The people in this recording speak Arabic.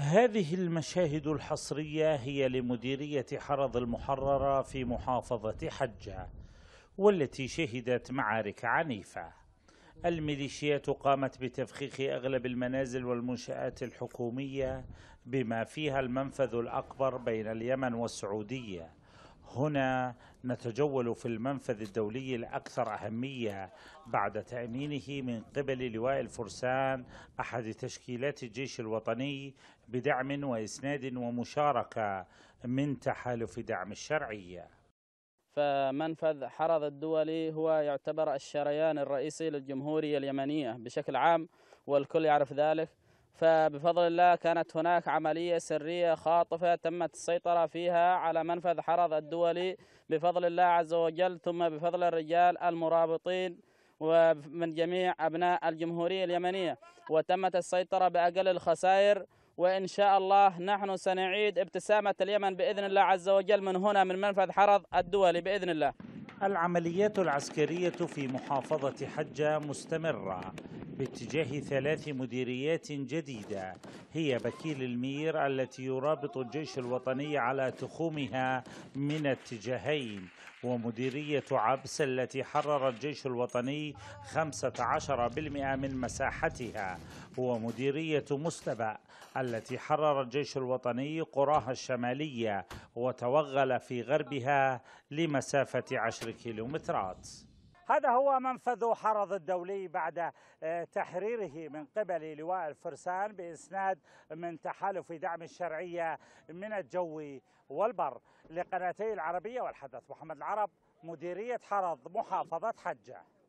هذه المشاهد الحصرية هي لمديرية حرض المحررة في محافظة حجة والتي شهدت معارك عنيفة الميليشيات قامت بتفخيخ أغلب المنازل والمنشآت الحكومية بما فيها المنفذ الأكبر بين اليمن والسعودية هنا نتجول في المنفذ الدولي الأكثر أهمية بعد تأمينه من قبل لواء الفرسان أحد تشكيلات الجيش الوطني بدعم وإسناد ومشاركة من تحالف دعم الشرعية فمنفذ حرض الدولي هو يعتبر الشريان الرئيسي للجمهورية اليمنية بشكل عام والكل يعرف ذلك فبفضل الله كانت هناك عملية سرية خاطفة تمت السيطرة فيها على منفذ حرض الدولي بفضل الله عز وجل ثم بفضل الرجال المرابطين ومن جميع أبناء الجمهورية اليمنية وتمت السيطرة بأقل الخسائر وإن شاء الله نحن سنعيد ابتسامة اليمن بإذن الله عز وجل من هنا من منفذ حرض الدولي بإذن الله العمليات العسكرية في محافظة حجة مستمرة باتجاه ثلاث مديريات جديدة هي بكيل المير التي يرابط الجيش الوطني على تخومها من اتجاهين ومديرية عبس التي حرر الجيش الوطني 15% من مساحتها ومديرية مستبأ التي حرر الجيش الوطني قراها الشمالية وتوغل في غربها لمسافة 10 كيلومترات هذا هو منفذ حرض الدولي بعد آه، تحريره من قبل لواء الفرسان بإسناد من تحالف دعم الشرعية من الجو والبر لقناتي العربية والحدث محمد العرب مديرية حرض محافظة حجة